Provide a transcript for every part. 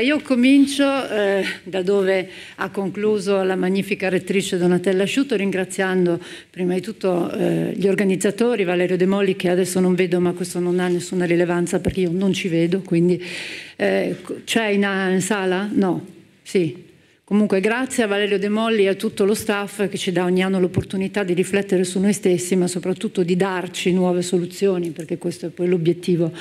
Allora, io comincio eh, da dove ha concluso la magnifica rettrice Donatella Asciutto, ringraziando prima di tutto eh, gli organizzatori, Valerio De Molli, che adesso non vedo, ma questo non ha nessuna rilevanza perché io non ci vedo, quindi eh, c'è in, in sala? No, sì, Comunque grazie a Valerio De Molli e a tutto lo staff che ci dà ogni anno l'opportunità di riflettere su noi stessi, ma soprattutto di darci nuove soluzioni, perché questo è poi l'obiettivo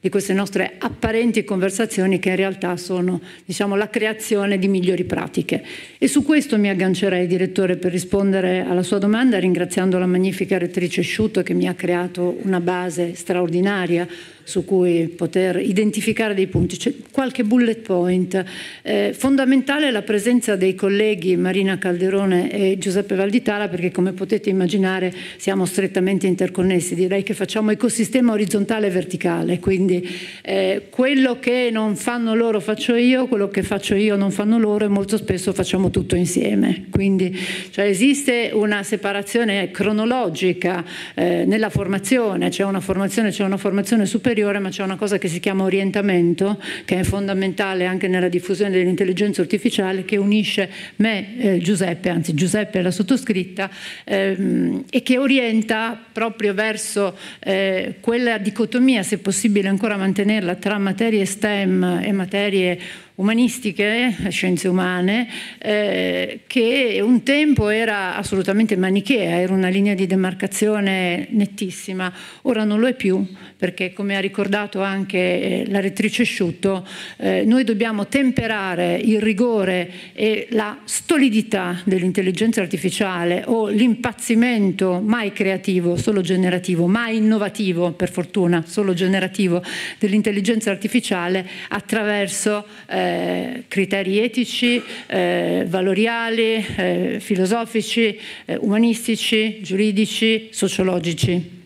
di queste nostre apparenti conversazioni che in realtà sono diciamo, la creazione di migliori pratiche. E su questo mi aggancerei, direttore, per rispondere alla sua domanda, ringraziando la magnifica rettrice Sciutto che mi ha creato una base straordinaria su cui poter identificare dei punti. C'è qualche bullet point. Eh, fondamentale è la presenza dei colleghi Marina Calderone e Giuseppe Valditara perché come potete immaginare siamo strettamente interconnessi, direi che facciamo ecosistema orizzontale e verticale, quindi quindi eh, quello che non fanno loro faccio io, quello che faccio io non fanno loro e molto spesso facciamo tutto insieme. Quindi cioè, esiste una separazione cronologica eh, nella formazione, c'è una formazione, c'è una formazione superiore, ma c'è una cosa che si chiama orientamento, che è fondamentale anche nella diffusione dell'intelligenza artificiale, che unisce me, eh, Giuseppe, anzi Giuseppe è la sottoscritta, ehm, e che orienta proprio verso eh, quella dicotomia, se possibile, ancora mantenerla tra materie STEM e materie umanistiche, scienze umane, eh, che un tempo era assolutamente manichea, era una linea di demarcazione nettissima, ora non lo è più, perché come ha ricordato anche eh, la rettrice Sciutto, eh, noi dobbiamo temperare il rigore e la stolidità dell'intelligenza artificiale o l'impazzimento mai creativo, solo generativo, mai innovativo, per fortuna, solo generativo dell'intelligenza artificiale attraverso eh, criteri etici, eh, valoriali, eh, filosofici, eh, umanistici, giuridici, sociologici.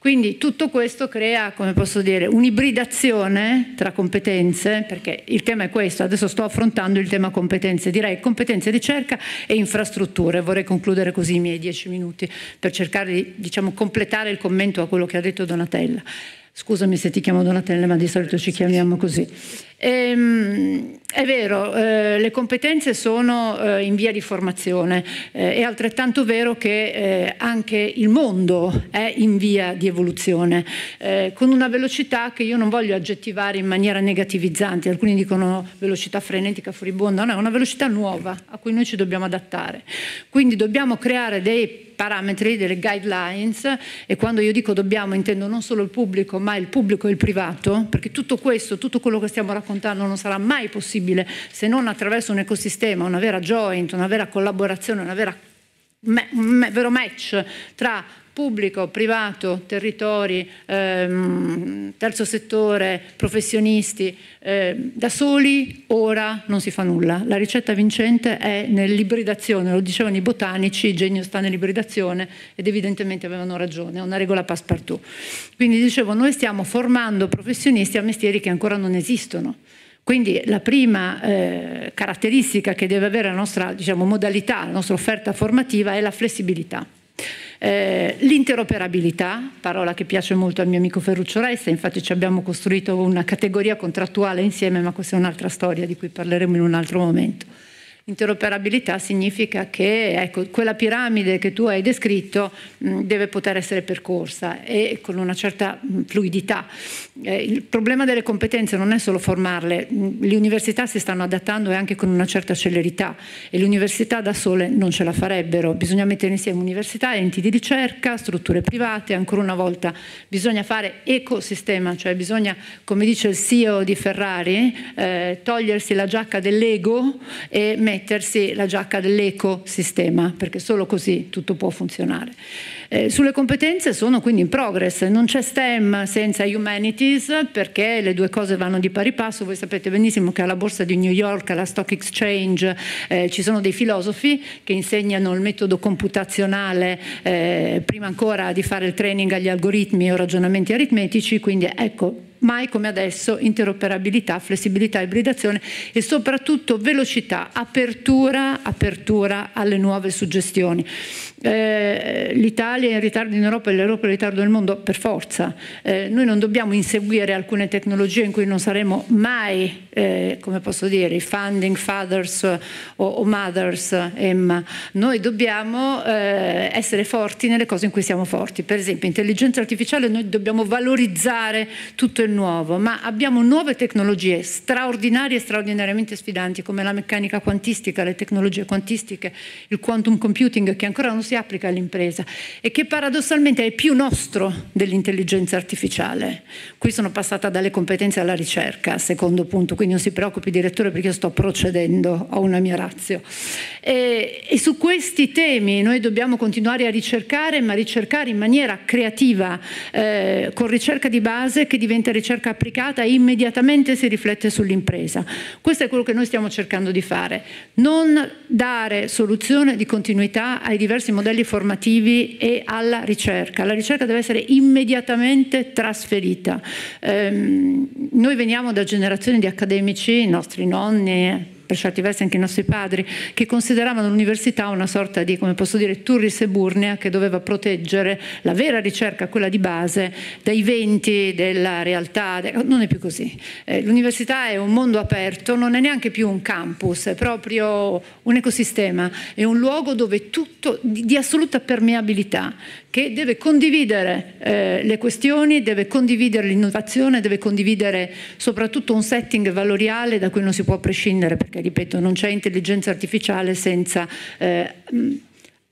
Quindi tutto questo crea, come posso dire, un'ibridazione tra competenze, perché il tema è questo, adesso sto affrontando il tema competenze, direi competenze, ricerca e infrastrutture, vorrei concludere così i miei dieci minuti per cercare di diciamo, completare il commento a quello che ha detto Donatella. Scusami se ti chiamo Donatella, ma di solito ci chiamiamo così. Ehm, è vero, eh, le competenze sono eh, in via di formazione, eh, è altrettanto vero che eh, anche il mondo è in via di evoluzione, eh, con una velocità che io non voglio aggettivare in maniera negativizzante, alcuni dicono velocità frenetica, furibonda, no, è una velocità nuova a cui noi ci dobbiamo adattare. Quindi dobbiamo creare dei parametri, delle guidelines e quando io dico dobbiamo intendo non solo il pubblico ma il pubblico e il privato, perché tutto questo, tutto quello che stiamo raccontando non sarà mai possibile se non attraverso un ecosistema, una vera joint, una vera collaborazione, una vera un vero match tra pubblico, privato, territori, ehm, terzo settore, professionisti, ehm, da soli ora non si fa nulla. La ricetta vincente è nell'ibridazione, lo dicevano i botanici, il genio sta nell'ibridazione ed evidentemente avevano ragione, è una regola passepartout. Quindi dicevo, noi stiamo formando professionisti a mestieri che ancora non esistono. Quindi la prima eh, caratteristica che deve avere la nostra diciamo, modalità, la nostra offerta formativa è la flessibilità. Eh, l'interoperabilità, parola che piace molto al mio amico Ferruccio Resta, infatti ci abbiamo costruito una categoria contrattuale insieme, ma questa è un'altra storia di cui parleremo in un altro momento. Interoperabilità significa che ecco, quella piramide che tu hai descritto mh, mm, deve poter essere percorsa e con una certa mh, mm, fluidità. Eh, il problema delle competenze non è solo formarle, mm, le università si stanno adattando e anche con una certa celerità e le università da sole non ce la farebbero, bisogna mettere insieme università, enti di ricerca, strutture private, ancora una volta bisogna fare ecosistema, cioè bisogna, come dice il CEO di Ferrari, eh, togliersi la giacca dell'ego e mettere mettersi la giacca dell'ecosistema, perché solo così tutto può funzionare. Eh, sulle competenze sono quindi in progress, non c'è STEM senza humanities perché le due cose vanno di pari passo, voi sapete benissimo che alla borsa di New York, alla Stock Exchange, eh, ci sono dei filosofi che insegnano il metodo computazionale eh, prima ancora di fare il training agli algoritmi o ragionamenti aritmetici, quindi ecco mai come adesso interoperabilità, flessibilità, ibridazione e soprattutto velocità, apertura, apertura alle nuove suggestioni. Eh, L'Italia è in ritardo in Europa e l'Europa è in ritardo nel mondo per forza. Eh, noi non dobbiamo inseguire alcune tecnologie in cui non saremo mai eh, come posso dire, i funding fathers eh, o, o mothers, eh, Emma, noi dobbiamo eh, essere forti nelle cose in cui siamo forti. Per esempio, intelligenza artificiale, noi dobbiamo valorizzare tutto il nuovo, ma abbiamo nuove tecnologie straordinarie e straordinariamente sfidanti, come la meccanica quantistica, le tecnologie quantistiche, il quantum computing, che ancora non si applica all'impresa e che paradossalmente è più nostro dell'intelligenza artificiale. Qui sono passata dalle competenze alla ricerca, secondo punto. Quindi non si preoccupi direttore perché io sto procedendo, ho una mia razio. E, e su questi temi noi dobbiamo continuare a ricercare, ma ricercare in maniera creativa, eh, con ricerca di base che diventa ricerca applicata e immediatamente si riflette sull'impresa. Questo è quello che noi stiamo cercando di fare, non dare soluzione di continuità ai diversi modelli formativi e alla ricerca. La ricerca deve essere immediatamente trasferita. Eh, noi veniamo da generazioni di accademici accademici, i nostri nonni, per certi versi anche i nostri padri, che consideravano l'università una sorta di, come posso dire, turris eburnea che doveva proteggere la vera ricerca, quella di base, dai venti della realtà. Non è più così. Eh, l'università è un mondo aperto, non è neanche più un campus, è proprio un ecosistema, è un luogo dove tutto di, di assoluta permeabilità che deve condividere eh, le questioni, deve condividere l'innovazione, deve condividere soprattutto un setting valoriale da cui non si può prescindere, perché ripeto, non c'è intelligenza artificiale senza eh, mm,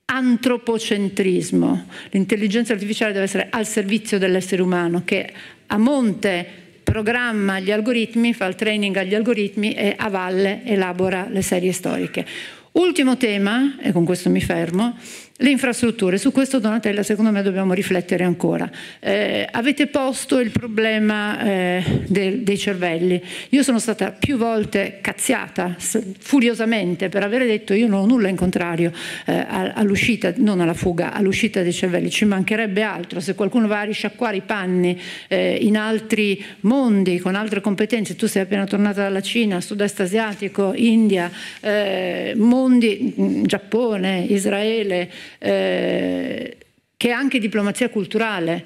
antropocentrismo. L'intelligenza artificiale deve essere al servizio dell'essere umano, che a monte programma gli algoritmi, fa il training agli algoritmi e a valle elabora le serie storiche. Ultimo tema, e con questo mi fermo, le infrastrutture, su questo Donatella secondo me dobbiamo riflettere ancora. Eh, avete posto il problema eh, de dei cervelli. Io sono stata più volte cazziata furiosamente per avere detto io non ho nulla in contrario eh, all'uscita, non alla fuga, all'uscita dei cervelli. Ci mancherebbe altro. Se qualcuno va a risciacquare i panni eh, in altri mondi, con altre competenze, tu sei appena tornata dalla Cina, sud-est asiatico, India, eh, mondi, Giappone, Israele, eh, che è anche diplomazia culturale.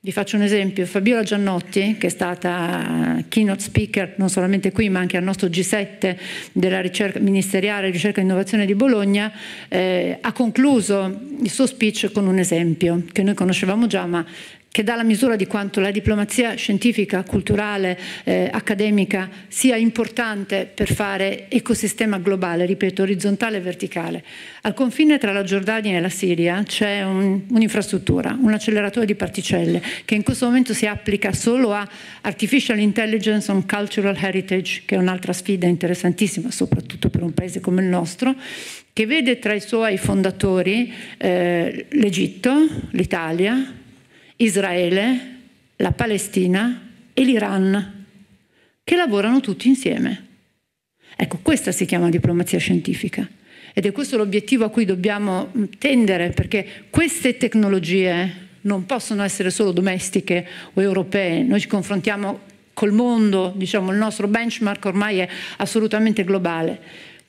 Vi faccio un esempio, Fabiola Giannotti, che è stata keynote speaker non solamente qui ma anche al nostro G7 della ricerca ministeriale ricerca e innovazione di Bologna, eh, ha concluso il suo speech con un esempio che noi conoscevamo già ma che dà la misura di quanto la diplomazia scientifica, culturale, eh, accademica sia importante per fare ecosistema globale, ripeto, orizzontale e verticale. Al confine tra la Giordania e la Siria c'è un'infrastruttura, un, un acceleratore di particelle che in questo momento si applica solo a Artificial Intelligence on Cultural Heritage, che è un'altra sfida interessantissima, soprattutto per un paese come il nostro, che vede tra i suoi fondatori eh, l'Egitto, l'Italia, Israele, la Palestina e l'Iran, che lavorano tutti insieme. Ecco, questa si chiama diplomazia scientifica ed è questo l'obiettivo a cui dobbiamo mm, tendere, perché queste tecnologie non possono essere solo domestiche o europee, noi ci confrontiamo col mondo, diciamo, il nostro benchmark ormai è assolutamente globale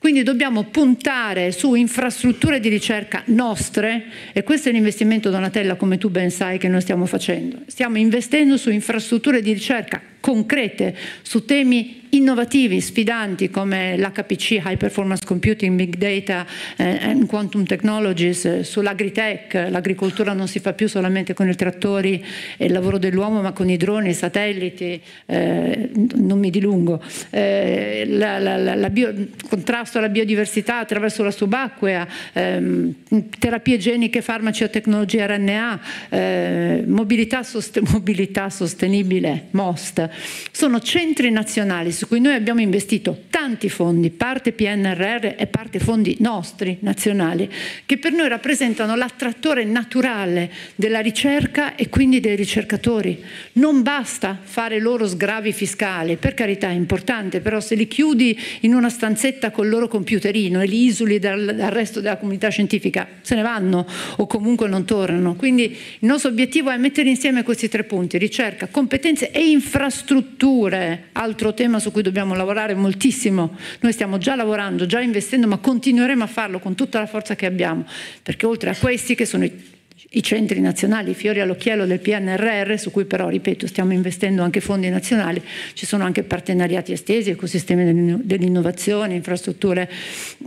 quindi dobbiamo puntare su infrastrutture di ricerca nostre e questo è l'investimento Donatella come tu ben sai che noi stiamo facendo. Stiamo investendo su infrastrutture di ricerca concrete su temi innovativi, sfidanti come l'HPC, High Performance Computing, Big Data and eh, eh, Quantum Technologies, eh, sull'agritech, l'agricoltura non si fa più solamente con i trattori e il lavoro dell'uomo ma con i droni, i satelliti, eh, non mi dilungo, eh, la, la, la, bio, contrasto alla biodiversità attraverso la subacquea, ehm, terapie geniche, farmaci o tecnologie RNA, eh, mobilità, sost mobilità sostenibile, MOST, sono centri nazionali su cui noi abbiamo investito tanti fondi, parte PNRR e parte fondi nostri nazionali, che per noi rappresentano l'attrattore naturale della ricerca e quindi dei ricercatori. Non basta fare loro sgravi fiscali, per carità è importante, però se li chiudi in una stanzetta col loro computerino e li isoli dal, dal resto della comunità scientifica, se ne vanno o comunque non tornano. Quindi il nostro obiettivo è mettere insieme questi tre punti, ricerca, competenze e infrastrutture infrastrutture, altro tema su cui dobbiamo lavorare moltissimo, noi stiamo già lavorando, già investendo, ma continueremo a farlo con tutta la forza che abbiamo, perché oltre a questi che sono i i centri nazionali, i fiori all'occhiello del PNRR, su cui però, ripeto, stiamo investendo anche fondi nazionali, ci sono anche partenariati estesi, ecosistemi dell'innovazione, infrastrutture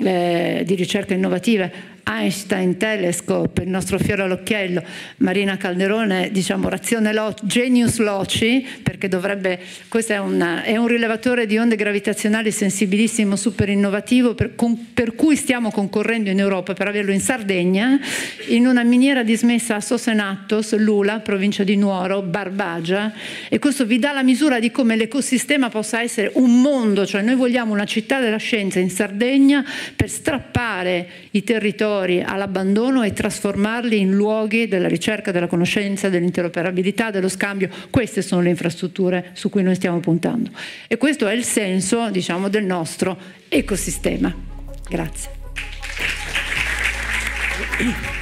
eh, di ricerca innovative. Einstein Telescope, il nostro fiore all'occhiello, Marina Calderone, diciamo razione lo, genius loci, perché dovrebbe, questo è, una, è, un rilevatore di onde gravitazionali sensibilissimo, super innovativo, per, con, per, cui stiamo concorrendo in Europa per averlo in Sardegna, in una miniera dismessa a Sosenatos, Lula, provincia di Nuoro, Barbagia, e questo vi dà la misura di come l'ecosistema possa essere un mondo, cioè noi vogliamo una città della scienza in Sardegna per strappare i territori territori all'abbandono e trasformarli in luoghi della ricerca, della conoscenza, dell'interoperabilità, dello scambio. Queste sono le infrastrutture su cui noi stiamo puntando. E questo è il senso, diciamo, del nostro ecosistema. Grazie.